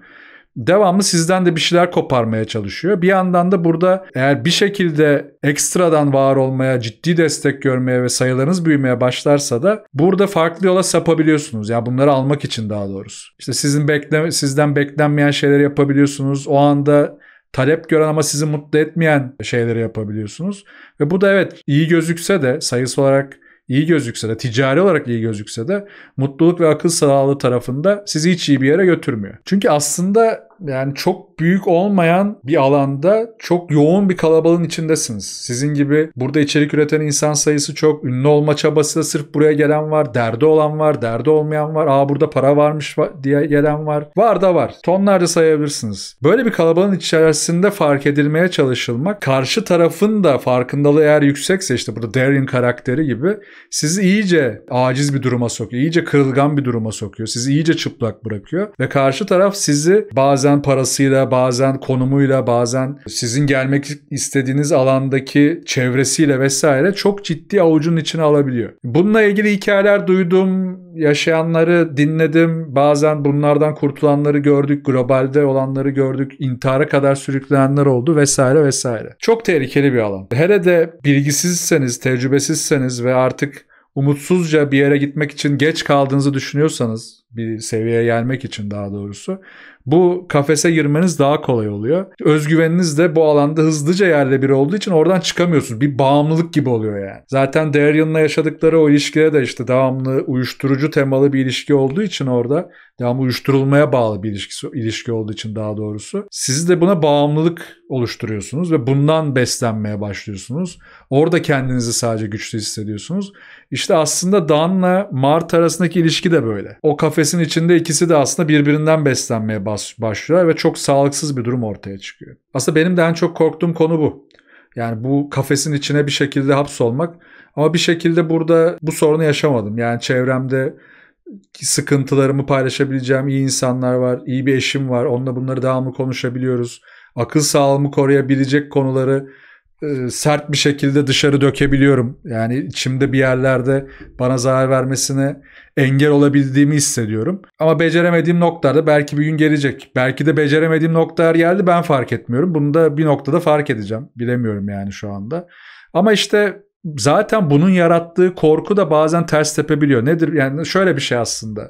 Devamlı sizden de bir şeyler koparmaya çalışıyor. Bir yandan da burada eğer bir şekilde ekstradan var olmaya, ciddi destek görmeye ve sayılarınız büyümeye başlarsa da burada farklı yola sapabiliyorsunuz. Ya yani bunları almak için daha doğrusu. İşte sizin bekle sizden beklenmeyen şeyleri yapabiliyorsunuz. O anda talep gören ama sizi mutlu etmeyen şeyleri yapabiliyorsunuz. Ve bu da evet iyi gözükse de sayısal olarak iyi gözükse de ticari olarak iyi gözükse de mutluluk ve akıl sağlığı tarafında sizi hiç iyi bir yere götürmüyor. Çünkü aslında yani çok büyük olmayan bir alanda çok yoğun bir kalabalığın içindesiniz. Sizin gibi burada içerik üreten insan sayısı çok. Ünlü olma çabası da sırf buraya gelen var. Derdi olan var. Derdi olmayan var. Aa burada para varmış diye gelen var. Var da var. Tonlarca sayabilirsiniz. Böyle bir kalabalığın içerisinde fark edilmeye çalışılmak karşı tarafın da farkındalığı eğer yüksekse işte burada Darien karakteri gibi sizi iyice aciz bir duruma sokuyor. iyice kırılgan bir duruma sokuyor. Sizi iyice çıplak bırakıyor ve karşı taraf sizi bazen bazen parasıyla, bazen konumuyla, bazen sizin gelmek istediğiniz alandaki çevresiyle vesaire çok ciddi avucun içine alabiliyor. Bununla ilgili hikayeler duydum, yaşayanları dinledim. Bazen bunlardan kurtulanları gördük, globalde olanları gördük, intihara kadar sürüklenenler oldu vesaire vesaire. Çok tehlikeli bir alan. Hele de bilgisizseniz, tecrübesizseniz ve artık umutsuzca bir yere gitmek için geç kaldığınızı düşünüyorsanız bir seviyeye gelmek için daha doğrusu bu kafese girmeniz daha kolay oluyor. Özgüveniniz de bu alanda hızlıca yerle bir olduğu için oradan çıkamıyorsunuz. Bir bağımlılık gibi oluyor yani. Zaten Darian'la yaşadıkları o ilişkide de işte devamlı uyuşturucu temalı bir ilişki olduğu için orada devamlı uyuşturulmaya bağlı bir ilişki, ilişki olduğu için daha doğrusu. Siz de buna bağımlılık oluşturuyorsunuz ve bundan beslenmeye başlıyorsunuz. Orada kendinizi sadece güçlü hissediyorsunuz. İşte aslında Dan'la Mart arasındaki ilişki de böyle. O kafesin içinde ikisi de aslında birbirinden beslenmeye baş, başlıyor ve çok sağlıksız bir durum ortaya çıkıyor. Aslında benim de en çok korktuğum konu bu. Yani bu kafesin içine bir şekilde hapsolmak ama bir şekilde burada bu sorunu yaşamadım. Yani çevremde sıkıntılarımı paylaşabileceğim iyi insanlar var, iyi bir eşim var. Onunla bunları devamlı konuşabiliyoruz. Akıl sağlığımı koruyabilecek konuları e, sert bir şekilde dışarı dökebiliyorum. Yani içimde bir yerlerde bana zarar vermesine engel olabildiğimi hissediyorum. Ama beceremediğim noktada belki bir gün gelecek. Belki de beceremediğim noktalar geldi ben fark etmiyorum. Bunu da bir noktada fark edeceğim. Bilemiyorum yani şu anda. Ama işte zaten bunun yarattığı korku da bazen ters tepebiliyor. Nedir? Yani şöyle bir şey aslında.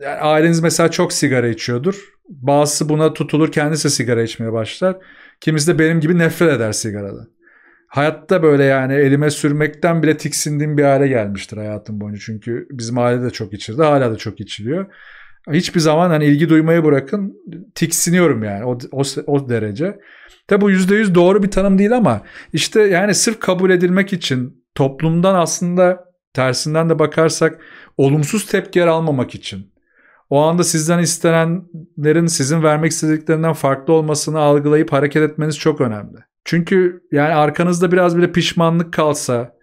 Yani aileniz mesela çok sigara içiyordur. Bazısı buna tutulur kendisi sigara içmeye başlar. Kimisi de benim gibi nefret eder sigaradan. Hayatta böyle yani elime sürmekten bile tiksindiğim bir hale gelmiştir hayatım boyunca. Çünkü bizim ailede de çok içirdi. Hala da çok içiliyor hiçbir zaman hani ilgi duymayı bırakın tiksiniyorum yani o, o, o derece. Tabi bu %100 doğru bir tanım değil ama işte yani sırf kabul edilmek için toplumdan aslında tersinden de bakarsak olumsuz tepkiler almamak için o anda sizden istenenlerin sizin vermek istediklerinden farklı olmasını algılayıp hareket etmeniz çok önemli. Çünkü yani arkanızda biraz bile pişmanlık kalsa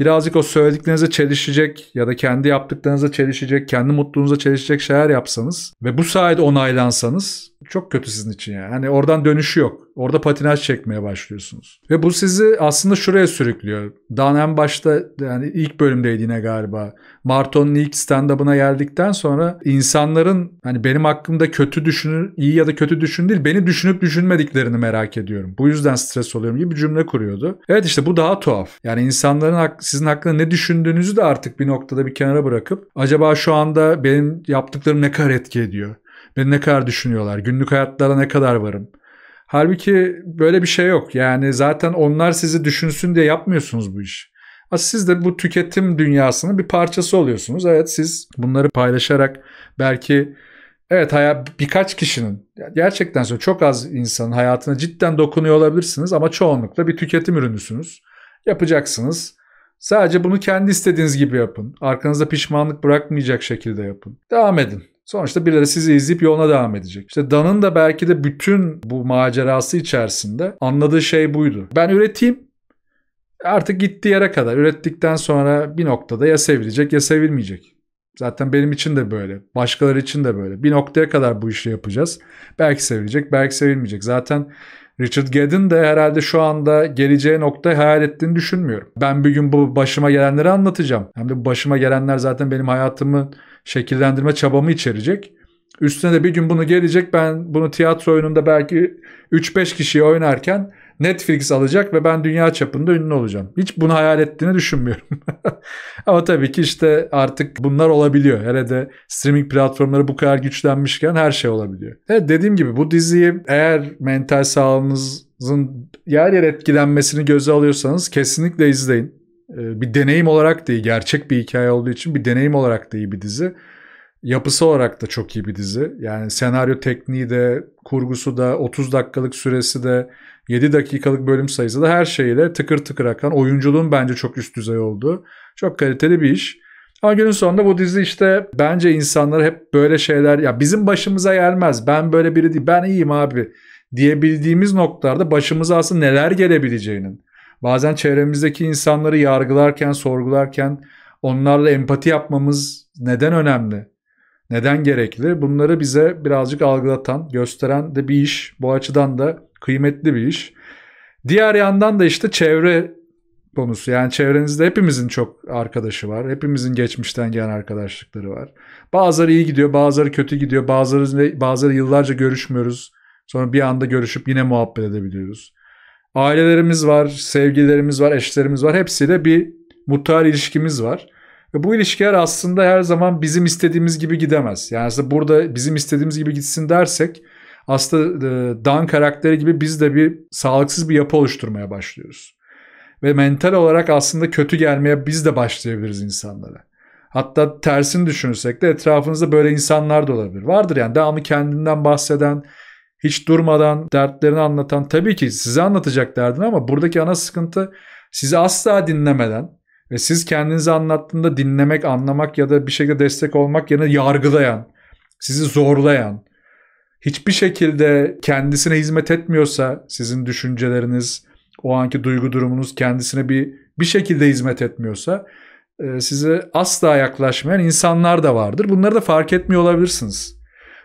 birazcık o söylediklerinize çelişecek ya da kendi yaptıklarınıza çelişecek, kendi mutluluğunuza çelişecek şeyler yapsanız ve bu sayede onaylansanız çok kötü sizin için yani. Hani oradan dönüşü yok. Orada patinaj çekmeye başlıyorsunuz. Ve bu sizi aslında şuraya sürüklüyor. Daha en başta yani ilk bölümdeydi yine galiba. Marton'un ilk stand-up'ına geldikten sonra insanların hani benim hakkımda kötü düşünür, iyi ya da kötü düşün değil, beni düşünüp düşünmediklerini merak ediyorum. Bu yüzden stres oluyorum gibi bir cümle kuruyordu. Evet işte bu daha tuhaf. Yani insanların sizin hakkında ne düşündüğünüzü de artık bir noktada bir kenara bırakıp acaba şu anda benim yaptıklarım ne kadar etki ediyor? Beni ne kadar düşünüyorlar? Günlük hayatlara ne kadar varım? Halbuki böyle bir şey yok. Yani zaten onlar sizi düşünsün diye yapmıyorsunuz bu işi. Aslında siz de bu tüketim dünyasının bir parçası oluyorsunuz. Evet siz bunları paylaşarak belki evet hayat birkaç kişinin gerçekten çok az insanın hayatına cidden dokunuyor olabilirsiniz ama çoğunlukla bir tüketim ürünüsünüz. Yapacaksınız. Sadece bunu kendi istediğiniz gibi yapın. Arkanızda pişmanlık bırakmayacak şekilde yapın. Devam edin. Sonuçta birileri sizi izleyip yoluna devam edecek. İşte Dan'ın da belki de bütün bu macerası içerisinde anladığı şey buydu. Ben üreteyim. Artık gittiği yere kadar ürettikten sonra bir noktada ya sevilecek ya sevilmeyecek. Zaten benim için de böyle. Başkaları için de böyle. Bir noktaya kadar bu işi yapacağız. Belki sevilecek, belki sevilmeyecek. Zaten Richard Gadd'in de herhalde şu anda geleceği nokta hayal ettiğini düşünmüyorum. Ben bir gün bu başıma gelenleri anlatacağım. Hem de başıma gelenler zaten benim hayatımı şekillendirme çabamı içerecek. Üstüne de bir gün bunu gelecek ben bunu tiyatro oyununda belki 3-5 kişiye oynarken Netflix alacak ve ben dünya çapında ünlü olacağım. Hiç bunu hayal ettiğini düşünmüyorum. Ama tabii ki işte artık bunlar olabiliyor. Hele de streaming platformları bu kadar güçlenmişken her şey olabiliyor. Evet dediğim gibi bu diziyi eğer mental sağlığınızın yer yer etkilenmesini göze alıyorsanız kesinlikle izleyin. Ee, bir deneyim olarak da iyi, gerçek bir hikaye olduğu için bir deneyim olarak da iyi bir dizi. Yapısı olarak da çok iyi bir dizi. Yani senaryo tekniği de, kurgusu da, 30 dakikalık süresi de, 7 dakikalık bölüm sayısı da her şeyle tıkır tıkır akan oyunculuğun bence çok üst düzey olduğu çok kaliteli bir iş. Ama günün sonunda bu dizi işte bence insanlara hep böyle şeyler ya bizim başımıza gelmez ben böyle biri değil ben iyiyim abi diyebildiğimiz noktalarda başımıza aslında neler gelebileceğinin bazen çevremizdeki insanları yargılarken sorgularken onlarla empati yapmamız neden önemli? Neden gerekli? Bunları bize birazcık algılatan, gösteren de bir iş. Bu açıdan da Kıymetli bir iş. Diğer yandan da işte çevre konusu. Yani çevrenizde hepimizin çok arkadaşı var. Hepimizin geçmişten gelen arkadaşlıkları var. Bazıları iyi gidiyor, bazıları kötü gidiyor. Bazıları bazıları yıllarca görüşmüyoruz. Sonra bir anda görüşüp yine muhabbet edebiliyoruz. Ailelerimiz var, sevgililerimiz var, eşlerimiz var. Hepsiyle bir mutual ilişkimiz var. Ve bu ilişkiler aslında her zaman bizim istediğimiz gibi gidemez. Yani aslında burada bizim istediğimiz gibi gitsin dersek aslında e, Dan karakteri gibi biz de bir sağlıksız bir yapı oluşturmaya başlıyoruz. Ve mental olarak aslında kötü gelmeye biz de başlayabiliriz insanlara. Hatta tersini düşünürsek de etrafınızda böyle insanlar da olabilir. Vardır yani devamlı kendinden bahseden, hiç durmadan dertlerini anlatan tabii ki size anlatacak derdini ama buradaki ana sıkıntı sizi asla dinlemeden ve siz kendinizi anlattığında dinlemek, anlamak ya da bir şekilde destek olmak yerine yargılayan, sizi zorlayan, hiçbir şekilde kendisine hizmet etmiyorsa sizin düşünceleriniz, o anki duygu durumunuz kendisine bir bir şekilde hizmet etmiyorsa e, size asla yaklaşmayan insanlar da vardır. Bunları da fark etmiyor olabilirsiniz.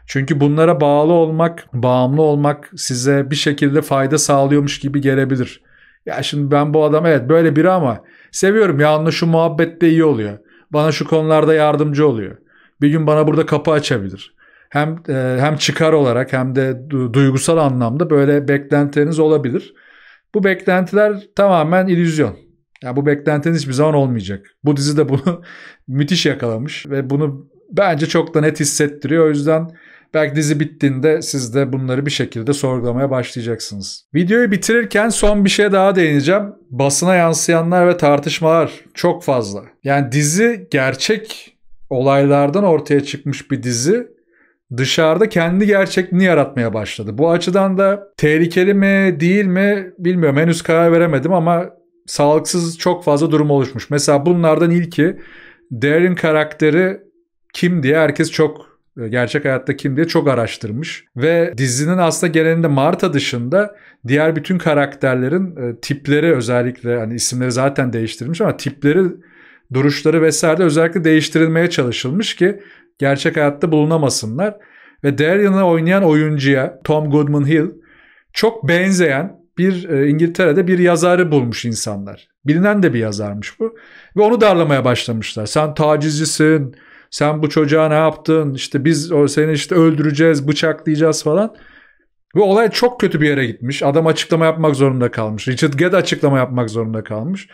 Çünkü bunlara bağlı olmak, bağımlı olmak size bir şekilde fayda sağlıyormuş gibi gelebilir. Ya şimdi ben bu adam evet böyle biri ama seviyorum ya onunla şu muhabbette iyi oluyor. Bana şu konularda yardımcı oluyor. Bir gün bana burada kapı açabilir hem e, hem çıkar olarak hem de duygusal anlamda böyle beklentileriniz olabilir. Bu beklentiler tamamen ilüzyon. Yani bu beklentiniz hiçbir zaman olmayacak. Bu dizi de bunu müthiş yakalamış ve bunu bence çok da net hissettiriyor. O yüzden belki dizi bittiğinde siz de bunları bir şekilde sorgulamaya başlayacaksınız. Videoyu bitirirken son bir şeye daha değineceğim. Basına yansıyanlar ve tartışmalar çok fazla. Yani dizi gerçek olaylardan ortaya çıkmış bir dizi dışarıda kendi gerçekliğini yaratmaya başladı. Bu açıdan da tehlikeli mi değil mi bilmiyorum. Henüz karar veremedim ama sağlıksız çok fazla durum oluşmuş. Mesela bunlardan ilki Darren karakteri kim diye herkes çok e, gerçek hayatta kim diye çok araştırmış. Ve dizinin aslında genelinde Marta dışında diğer bütün karakterlerin e, tipleri özellikle hani isimleri zaten değiştirmiş ama tipleri duruşları vesaire özellikle değiştirilmeye çalışılmış ki gerçek hayatta bulunamasınlar. Ve Darien'ı oynayan oyuncuya Tom Goodman Hill çok benzeyen bir e, İngiltere'de bir yazarı bulmuş insanlar. Bilinen de bir yazarmış bu. Ve onu darlamaya başlamışlar. Sen tacizcisin, sen bu çocuğa ne yaptın, işte biz seni işte öldüreceğiz, bıçaklayacağız falan. Ve olay çok kötü bir yere gitmiş. Adam açıklama yapmak zorunda kalmış. Richard Gere açıklama yapmak zorunda kalmış.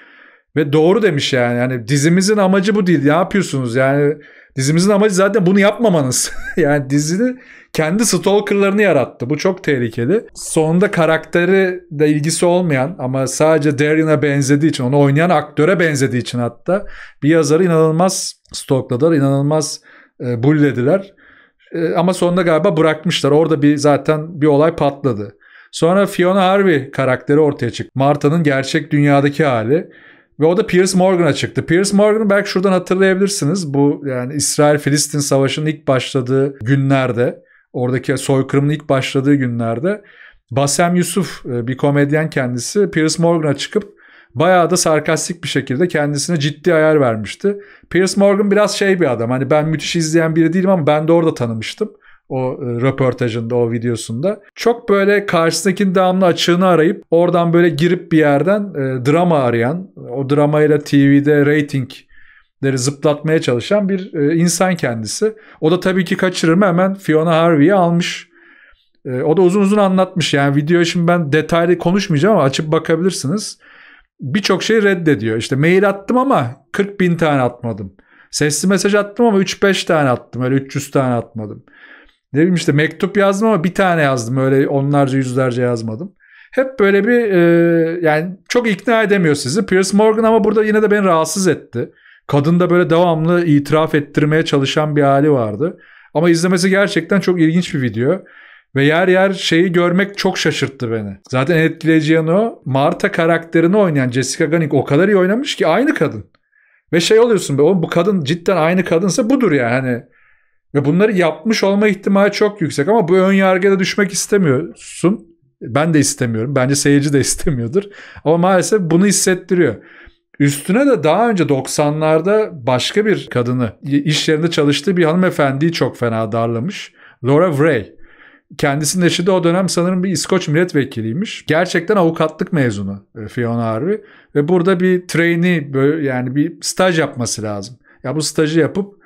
Ve doğru demiş yani. Yani dizimizin amacı bu değil. Ne yapıyorsunuz yani? Dizimizin amacı zaten bunu yapmamanız. yani dizini kendi stalkerlarını yarattı. Bu çok tehlikeli. Sonunda karakteri de ilgisi olmayan ama sadece Darien'a benzediği için, onu oynayan aktöre benzediği için hatta bir yazarı inanılmaz stalkladılar, inanılmaz e, bullediler. E, ama sonunda galiba bırakmışlar. Orada bir zaten bir olay patladı. Sonra Fiona Harvey karakteri ortaya çıktı. Marta'nın gerçek dünyadaki hali. Ve o da Piers Morgan'a çıktı. Piers Morgan'ı belki şuradan hatırlayabilirsiniz. Bu yani İsrail-Filistin savaşının ilk başladığı günlerde, oradaki soykırımın ilk başladığı günlerde Basem Yusuf e, bir komedyen kendisi Piers Morgan'a çıkıp bayağı da sarkastik bir şekilde kendisine ciddi ayar vermişti. Piers Morgan biraz şey bir adam. Hani ben müthiş izleyen biri değilim ama ben de orada tanımıştım o e, röportajında, o videosunda. Çok böyle karşısındakinin devamlı açığını arayıp oradan böyle girip bir yerden e, drama arayan, o dramayla TV'de rating zıplatmaya çalışan bir e, insan kendisi. O da tabii ki kaçırır mı hemen Fiona Harvey'i almış. E, o da uzun uzun anlatmış. Yani video şimdi ben detaylı konuşmayacağım ama açıp bakabilirsiniz. Birçok şey reddediyor. İşte mail attım ama 40 bin tane atmadım. Sesli mesaj attım ama 3-5 tane attım. Öyle 300 tane atmadım. Ne bileyim işte mektup yazdım ama bir tane yazdım. Öyle onlarca yüzlerce yazmadım. Hep böyle bir e, yani çok ikna edemiyor sizi. Piers Morgan ama burada yine de beni rahatsız etti. Kadında böyle devamlı itiraf ettirmeye çalışan bir hali vardı. Ama izlemesi gerçekten çok ilginç bir video. Ve yer yer şeyi görmek çok şaşırttı beni. Zaten etkileyici yanı o. Marta karakterini oynayan Jessica Gunning o kadar iyi oynamış ki aynı kadın. Ve şey oluyorsun be oğlum bu kadın cidden aynı kadınsa budur yani. Hani ve bunları yapmış olma ihtimali çok yüksek ama bu ön yargıda düşmek istemiyorsun. Ben de istemiyorum. Bence seyirci de istemiyordur. Ama maalesef bunu hissettiriyor. Üstüne de daha önce 90'larda başka bir kadını iş yerinde çalıştığı bir hanımefendiyi çok fena darlamış. Laura Vray. Kendisinin eşi de o dönem sanırım bir İskoç milletvekiliymiş. Gerçekten avukatlık mezunu e, Fiona Harvey. Ve burada bir trainee yani bir staj yapması lazım. Ya bu stajı yapıp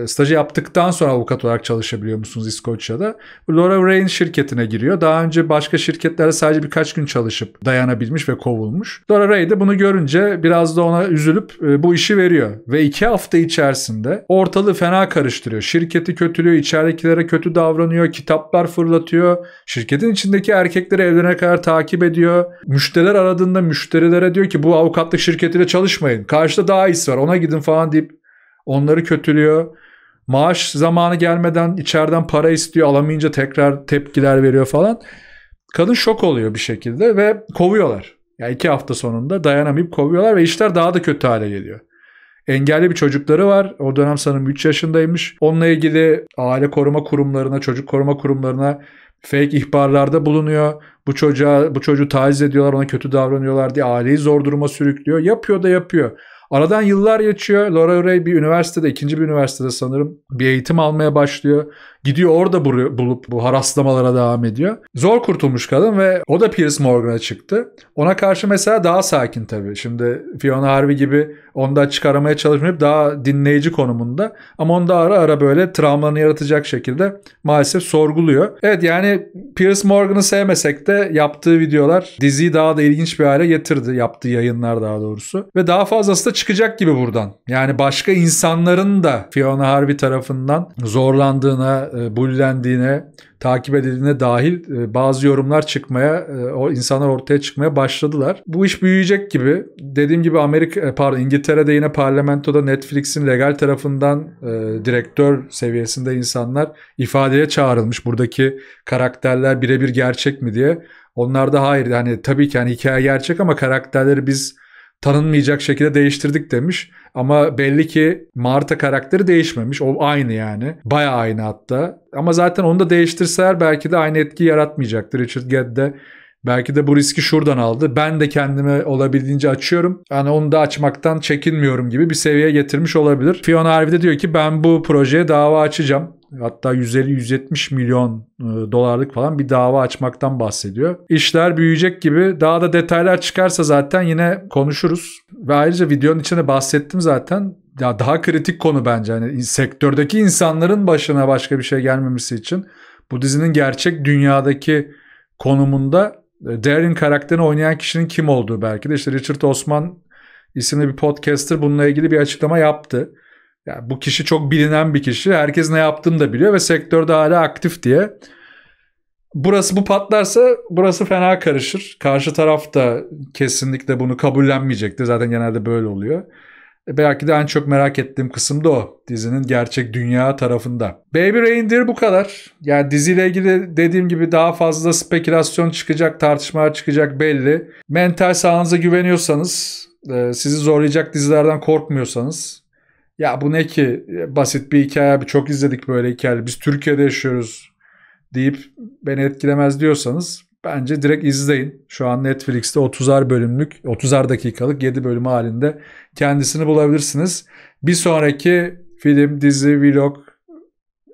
ee, stajı yaptıktan sonra avukat olarak çalışabiliyor musunuz İskoçya'da? Laura Wray'in şirketine giriyor. Daha önce başka şirketlerde sadece birkaç gün çalışıp dayanabilmiş ve kovulmuş. Laura Wray de bunu görünce biraz da ona üzülüp e, bu işi veriyor. Ve iki hafta içerisinde ortalığı fena karıştırıyor. Şirketi kötülüyor, içeridekilere kötü davranıyor, kitaplar fırlatıyor. Şirketin içindeki erkekleri evlerine kadar takip ediyor. Müşteriler aradığında müşterilere diyor ki bu avukatlık şirketiyle çalışmayın. Karşıda daha iyisi var ona gidin falan deyip onları kötülüyor. Maaş zamanı gelmeden içeriden para istiyor alamayınca tekrar tepkiler veriyor falan. Kadın şok oluyor bir şekilde ve kovuyorlar. Yani iki hafta sonunda dayanamayıp kovuyorlar ve işler daha da kötü hale geliyor. Engelli bir çocukları var. O dönem sanırım 3 yaşındaymış. Onunla ilgili aile koruma kurumlarına, çocuk koruma kurumlarına fake ihbarlarda bulunuyor. Bu çocuğa bu çocuğu taciz ediyorlar, ona kötü davranıyorlar diye aileyi zor duruma sürüklüyor. Yapıyor da yapıyor. Aradan yıllar geçiyor. Laura Ray bir üniversitede, ikinci bir üniversitede sanırım bir eğitim almaya başlıyor. Gidiyor orada bulup bu haraslamalara devam ediyor. Zor kurtulmuş kadın ve o da Pierce Morgan'a çıktı. Ona karşı mesela daha sakin tabii. Şimdi Fiona Harvey gibi onu da çıkaramaya çalışmayıp daha dinleyici konumunda. Ama onu da ara ara böyle travmalarını yaratacak şekilde maalesef sorguluyor. Evet yani Pierce Morgan'ı sevmesek de yaptığı videolar diziyi daha da ilginç bir hale getirdi. Yaptığı yayınlar daha doğrusu. Ve daha fazlası da çıkacak gibi buradan. Yani başka insanların da Fiona Harvey tarafından zorlandığına, e, bullendiğine, takip edildiğine dahil e, bazı yorumlar çıkmaya, e, o insanlar ortaya çıkmaya başladılar. Bu iş büyüyecek gibi. Dediğim gibi Amerika e, pardon İngiltere'de yine parlamentoda Netflix'in legal tarafından direktör seviyesinde insanlar ifadeye çağrılmış. Buradaki karakterler birebir gerçek mi diye. Onlar da hayır yani tabii ki hani hikaye gerçek ama karakterleri biz tanınmayacak şekilde değiştirdik demiş. Ama belli ki Marta karakteri değişmemiş. O aynı yani. Baya aynı hatta. Ama zaten onu da değiştirseler belki de aynı etki yaratmayacaktır. Richard Gedd de Belki de bu riski şuradan aldı. Ben de kendimi olabildiğince açıyorum. Yani onu da açmaktan çekinmiyorum gibi bir seviyeye getirmiş olabilir. Fiona Harvey de diyor ki ben bu projeye dava açacağım hatta 150-170 milyon e, dolarlık falan bir dava açmaktan bahsediyor. İşler büyüyecek gibi daha da detaylar çıkarsa zaten yine konuşuruz. Ve ayrıca videonun içinde bahsettim zaten ya daha kritik konu bence. Hani sektördeki insanların başına başka bir şey gelmemesi için bu dizinin gerçek dünyadaki konumunda e, Darren karakterini oynayan kişinin kim olduğu belki de işte Richard Osman isimli bir podcaster bununla ilgili bir açıklama yaptı. Yani bu kişi çok bilinen bir kişi. Herkes ne yaptığını da biliyor ve sektörde hala aktif diye. Burası bu patlarsa burası fena karışır. Karşı taraf da kesinlikle bunu kabullenmeyecektir. Zaten genelde böyle oluyor. E, belki de en çok merak ettiğim kısım da o. Dizinin gerçek dünya tarafında. Baby Reindeer bu kadar. Yani diziyle ilgili dediğim gibi daha fazla spekülasyon çıkacak, tartışmalar çıkacak belli. Mental sağlığınıza güveniyorsanız, e, sizi zorlayacak dizilerden korkmuyorsanız ya bu ne ki e, basit bir hikaye abi çok izledik böyle hikaye biz Türkiye'de yaşıyoruz deyip beni etkilemez diyorsanız bence direkt izleyin. Şu an Netflix'te 30'ar bölümlük 30'ar dakikalık 7 bölümü halinde kendisini bulabilirsiniz. Bir sonraki film, dizi, vlog,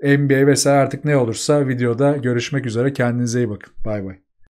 NBA vesaire artık ne olursa videoda görüşmek üzere. Kendinize iyi bakın. Bay bay.